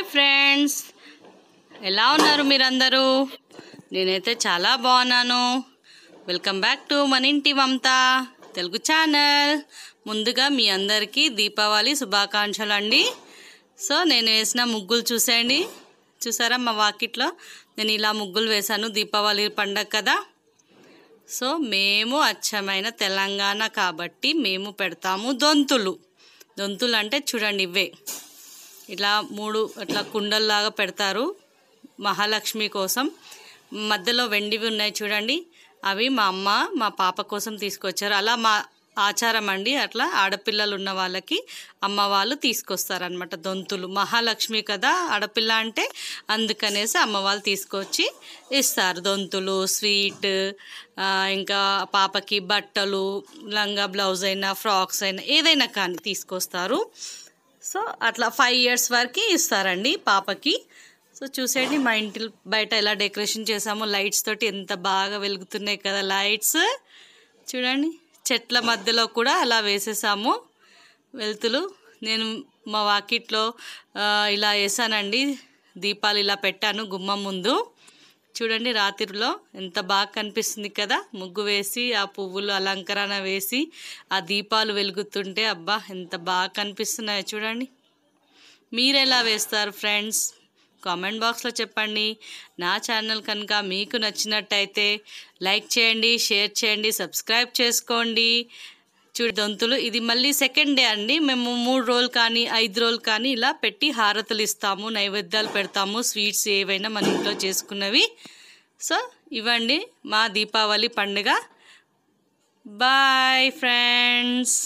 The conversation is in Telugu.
హాయ్ ఫ్రెండ్స్ ఎలా ఉన్నారు మీరందరూ నేనైతే చాలా బాగున్నాను వెల్కమ్ బ్యాక్ టు మన ఇంటి మమత తెలుగు ఛానల్ ముందుగా మీ అందరికీ దీపావళి శుభాకాంక్షలు అండి సో నేను వేసిన ముగ్గులు చూసేయండి చూసారా మా వాకిట్లో నేను ఇలా ముగ్గులు వేశాను దీపావళి పండగ కదా సో మేము అచ్చమైన తెలంగాణ కాబట్టి మేము పెడతాము దొంతులు దొంతులు అంటే చూడండి ఇవే ఇట్లా మూడు అట్లా కుండల్లాగా పెడతారు మహాలక్ష్మి కోసం మధ్యలో వెండివి ఉన్నాయి చూడండి అవి మా అమ్మ మా పాప కోసం తీసుకొచ్చారు అలా మా ఆచారం అండి అట్లా ఆడపిల్లలు ఉన్న వాళ్ళకి అమ్మ వాళ్ళు తీసుకొస్తారనమాట దొంతులు మహాలక్ష్మి కదా ఆడపిల్ల అంటే అందుకనేసి అమ్మ వాళ్ళు తీసుకొచ్చి ఇస్తారు దొంతులు స్వీట్ ఇంకా పాపకి బట్టలు లంగా బ్లౌజ్ అయినా ఫ్రాక్స్ అయినా ఏదైనా కానీ తీసుకొస్తారు సో అట్లా ఫైవ్ ఇయర్స్ వరకు ఇస్తారండి పాపకి సో చూసేయండి మా ఇంటి బయట ఎలా డెకరేషన్ చేసాము లైట్స్ తోటి ఎంత బాగా వెలుగుతున్నాయి కదా లైట్స్ చూడండి చెట్ల మధ్యలో కూడా అలా వేసేసాము వెలుతులు నేను మా వాకిట్లో ఇలా వేసానండి దీపాలు ఇలా పెట్టాను గుమ్మం ముందు చూడండి రాత్రిలో ఎంత బాగా కనిపిస్తుంది కదా ముగ్గు వేసి ఆ పువ్వులు అలంకరణ వేసి ఆ దీపాలు వెలుగుతుంటే అబ్బా ఎంత బాగా కనిపిస్తున్నాయో చూడండి మీరు ఎలా వేస్తారు ఫ్రెండ్స్ కామెంట్ బాక్స్లో చెప్పండి నా ఛానల్ కనుక మీకు నచ్చినట్టయితే లైక్ చేయండి షేర్ చేయండి సబ్స్క్రైబ్ చేసుకోండి చూడు దొంతులు ఇది మళ్ళీ సెకండ్ డే అండి మేము మూడు రోజులు కానీ ఐదు రోజులు కానీ ఇలా పెట్టి హారతలు ఇస్తాము నైవేద్యాలు పెడతాము స్వీట్స్ ఏవైనా మన ఇంట్లో చేసుకున్నవి సో ఇవ్వండి మా దీపావళి పండుగ బాయ్ ఫ్రెండ్స్